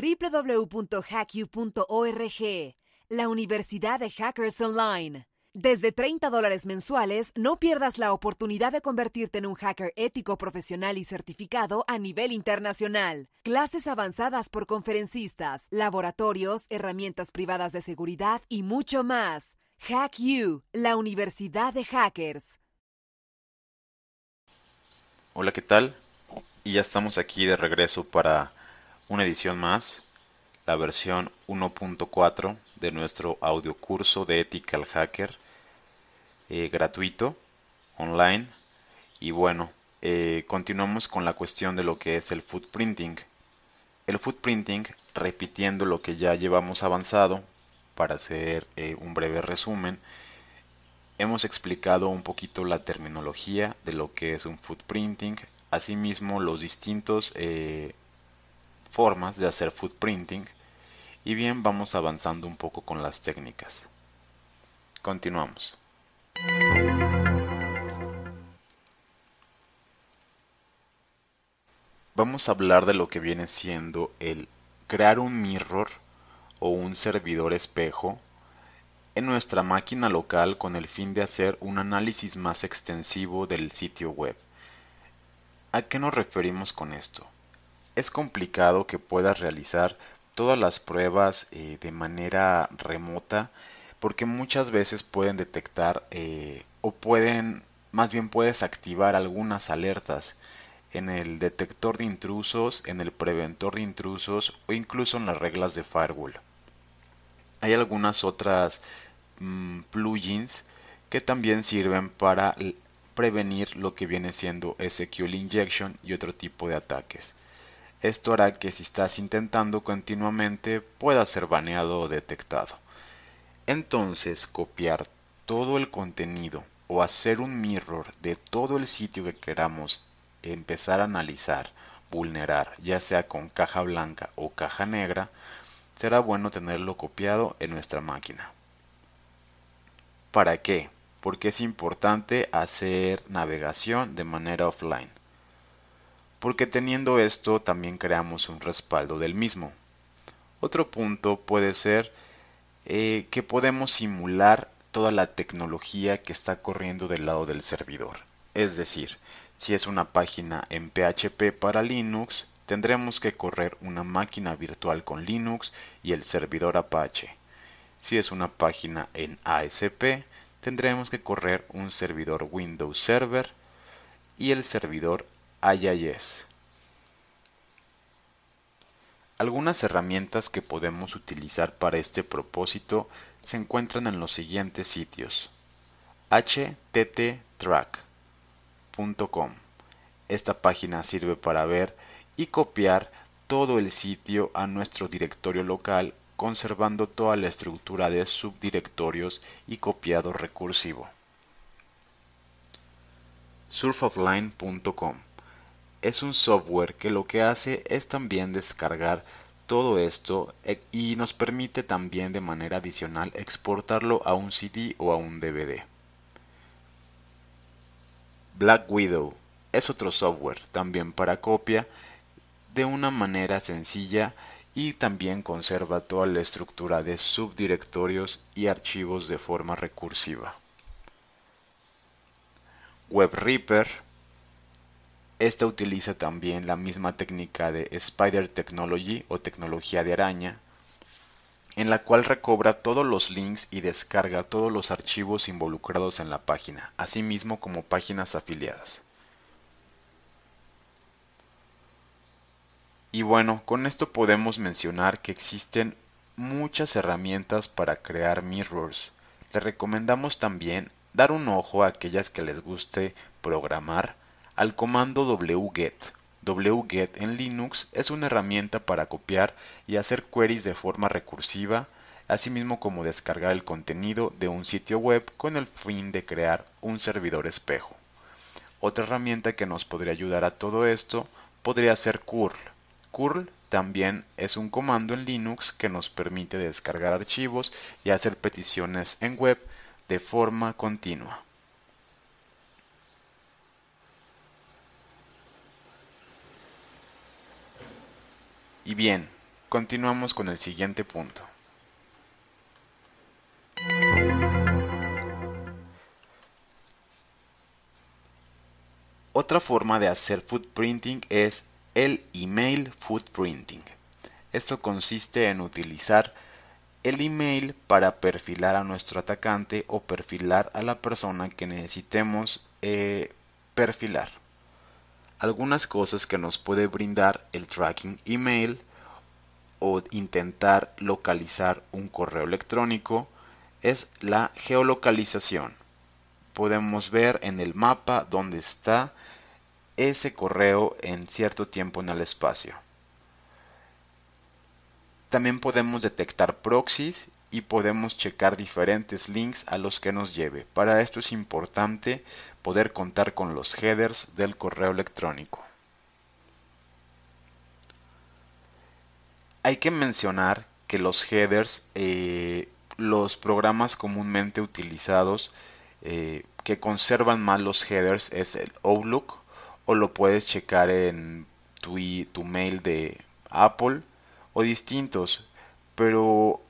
www.hacku.org, la Universidad de Hackers Online. Desde 30 dólares mensuales, no pierdas la oportunidad de convertirte en un hacker ético profesional y certificado a nivel internacional. Clases avanzadas por conferencistas, laboratorios, herramientas privadas de seguridad y mucho más. HackU, la Universidad de Hackers. Hola, ¿qué tal? Y ya estamos aquí de regreso para una edición más, la versión 1.4 de nuestro audiocurso de al Hacker, eh, gratuito, online. Y bueno, eh, continuamos con la cuestión de lo que es el footprinting. El footprinting, repitiendo lo que ya llevamos avanzado, para hacer eh, un breve resumen, hemos explicado un poquito la terminología de lo que es un footprinting, asimismo los distintos formas de hacer footprinting y bien vamos avanzando un poco con las técnicas. Continuamos. Vamos a hablar de lo que viene siendo el crear un mirror o un servidor espejo en nuestra máquina local con el fin de hacer un análisis más extensivo del sitio web. ¿A qué nos referimos con esto? es complicado que puedas realizar todas las pruebas eh, de manera remota porque muchas veces pueden detectar eh, o pueden, más bien puedes activar algunas alertas en el detector de intrusos, en el preventor de intrusos o incluso en las reglas de firewall. Hay algunas otras mm, plugins que también sirven para prevenir lo que viene siendo SQL injection y otro tipo de ataques. Esto hará que si estás intentando continuamente pueda ser baneado o detectado. Entonces, copiar todo el contenido o hacer un mirror de todo el sitio que queramos empezar a analizar, vulnerar, ya sea con caja blanca o caja negra, será bueno tenerlo copiado en nuestra máquina. ¿Para qué? Porque es importante hacer navegación de manera offline porque teniendo esto también creamos un respaldo del mismo. Otro punto puede ser eh, que podemos simular toda la tecnología que está corriendo del lado del servidor. Es decir, si es una página en PHP para Linux, tendremos que correr una máquina virtual con Linux y el servidor Apache. Si es una página en ASP, tendremos que correr un servidor Windows Server y el servidor algunas herramientas que podemos utilizar para este propósito se encuentran en los siguientes sitios. htttrack.com. Esta página sirve para ver y copiar todo el sitio a nuestro directorio local conservando toda la estructura de subdirectorios y copiado recursivo. surfoffline.com es un software que lo que hace es también descargar todo esto eh, y nos permite también de manera adicional exportarlo a un CD o a un DVD. Black Widow es otro software también para copia de una manera sencilla y también conserva toda la estructura de subdirectorios y archivos de forma recursiva. WebReaper esta utiliza también la misma técnica de Spider Technology o tecnología de araña, en la cual recobra todos los links y descarga todos los archivos involucrados en la página, así mismo como páginas afiliadas. Y bueno, con esto podemos mencionar que existen muchas herramientas para crear mirrors. Le recomendamos también dar un ojo a aquellas que les guste programar al comando wget. wget en Linux es una herramienta para copiar y hacer queries de forma recursiva, así mismo como descargar el contenido de un sitio web con el fin de crear un servidor espejo. Otra herramienta que nos podría ayudar a todo esto podría ser curl. Curl también es un comando en Linux que nos permite descargar archivos y hacer peticiones en web de forma continua. Y bien, continuamos con el siguiente punto. Otra forma de hacer footprinting es el email footprinting. Esto consiste en utilizar el email para perfilar a nuestro atacante o perfilar a la persona que necesitemos eh, perfilar algunas cosas que nos puede brindar el tracking email o intentar localizar un correo electrónico es la geolocalización. Podemos ver en el mapa dónde está ese correo en cierto tiempo en el espacio. También podemos detectar proxies y podemos checar diferentes links a los que nos lleve. Para esto es importante poder contar con los headers del correo electrónico. Hay que mencionar que los headers, eh, los programas comúnmente utilizados eh, que conservan más los headers es el Outlook o lo puedes checar en tu, tu mail de Apple o distintos. Pero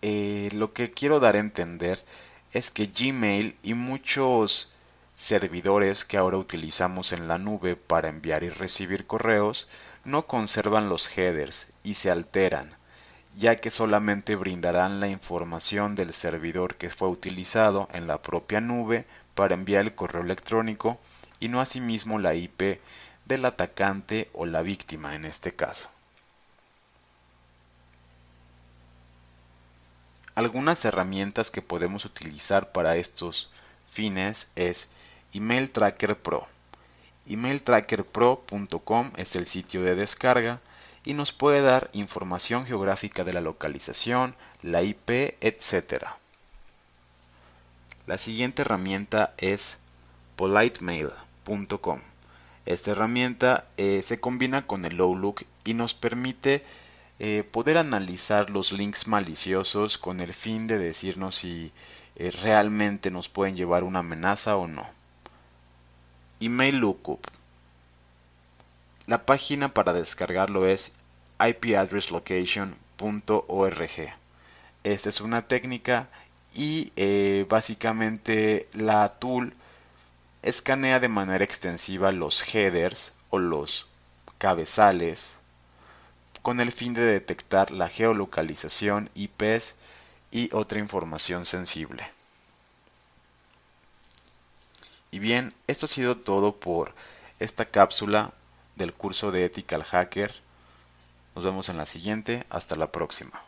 eh, lo que quiero dar a entender es que Gmail y muchos servidores que ahora utilizamos en la nube para enviar y recibir correos no conservan los headers y se alteran, ya que solamente brindarán la información del servidor que fue utilizado en la propia nube para enviar el correo electrónico y no asimismo la IP del atacante o la víctima en este caso. Algunas herramientas que podemos utilizar para estos fines es Email Tracker Pro. EmailTrackerPro.com es el sitio de descarga y nos puede dar información geográfica de la localización, la IP, etc. La siguiente herramienta es politemail.com. Esta herramienta eh, se combina con el Outlook y nos permite eh, poder analizar los links maliciosos con el fin de decirnos si eh, realmente nos pueden llevar una amenaza o no. Email Lookup. La página para descargarlo es ipaddresslocation.org. Esta es una técnica y eh, básicamente la tool escanea de manera extensiva los headers o los cabezales con el fin de detectar la geolocalización, IPs y otra información sensible. Y bien, esto ha sido todo por esta cápsula del curso de ética al Hacker. Nos vemos en la siguiente, hasta la próxima.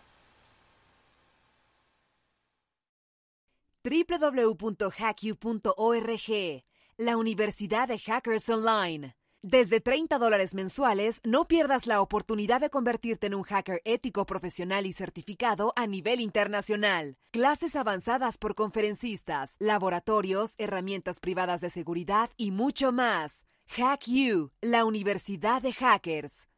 www.hacku.org, la Universidad de Hackers Online. Desde 30 dólares mensuales, no pierdas la oportunidad de convertirte en un hacker ético profesional y certificado a nivel internacional. Clases avanzadas por conferencistas, laboratorios, herramientas privadas de seguridad y mucho más. HackU, la Universidad de Hackers.